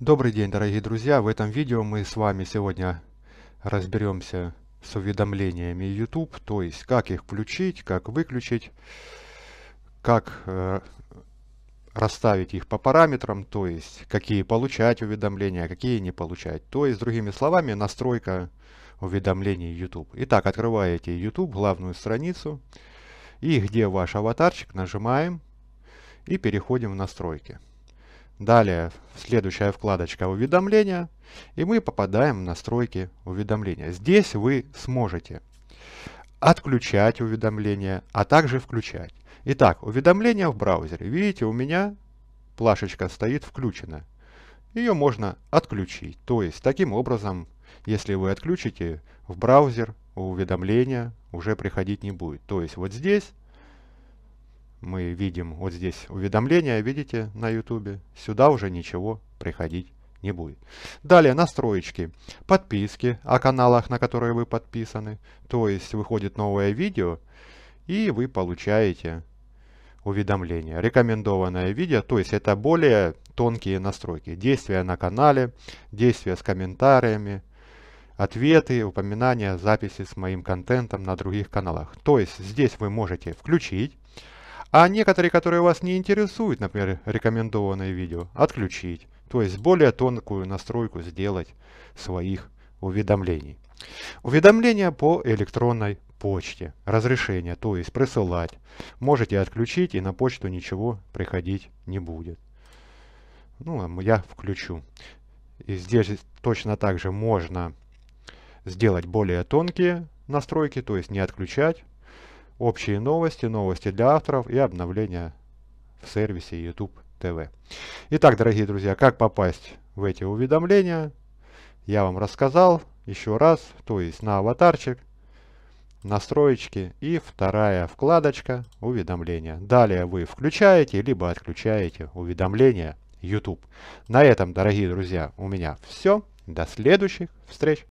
Добрый день, дорогие друзья! В этом видео мы с вами сегодня разберемся с уведомлениями YouTube, то есть как их включить, как выключить, как э, расставить их по параметрам, то есть какие получать уведомления, а какие не получать. То есть, другими словами, настройка уведомлений YouTube. Итак, открываете YouTube, главную страницу, и где ваш аватарчик, нажимаем и переходим в настройки. Далее, следующая вкладочка «Уведомления», и мы попадаем в настройки уведомления. Здесь вы сможете отключать уведомления, а также включать. Итак, уведомления в браузере. Видите, у меня плашечка стоит включена. Ее можно отключить. То есть, таким образом, если вы отключите в браузер, уведомления уже приходить не будет. То есть, вот здесь мы видим вот здесь уведомления, видите, на YouTube. Сюда уже ничего приходить не будет. Далее настроечки, подписки о каналах, на которые вы подписаны. То есть выходит новое видео, и вы получаете уведомления. Рекомендованное видео, то есть это более тонкие настройки. Действия на канале, действия с комментариями, ответы, упоминания, записи с моим контентом на других каналах. То есть здесь вы можете включить а некоторые, которые вас не интересуют, например, рекомендованные видео, отключить. То есть более тонкую настройку сделать своих уведомлений. Уведомления по электронной почте. Разрешение, то есть присылать. Можете отключить и на почту ничего приходить не будет. Ну, я включу. И здесь точно так же можно сделать более тонкие настройки, то есть не отключать общие новости, новости для авторов и обновления в сервисе YouTube TV. Итак, дорогие друзья, как попасть в эти уведомления, я вам рассказал еще раз, то есть на аватарчик, настроечки и вторая вкладочка уведомления. Далее вы включаете, либо отключаете уведомления YouTube. На этом, дорогие друзья, у меня все. До следующих встреч!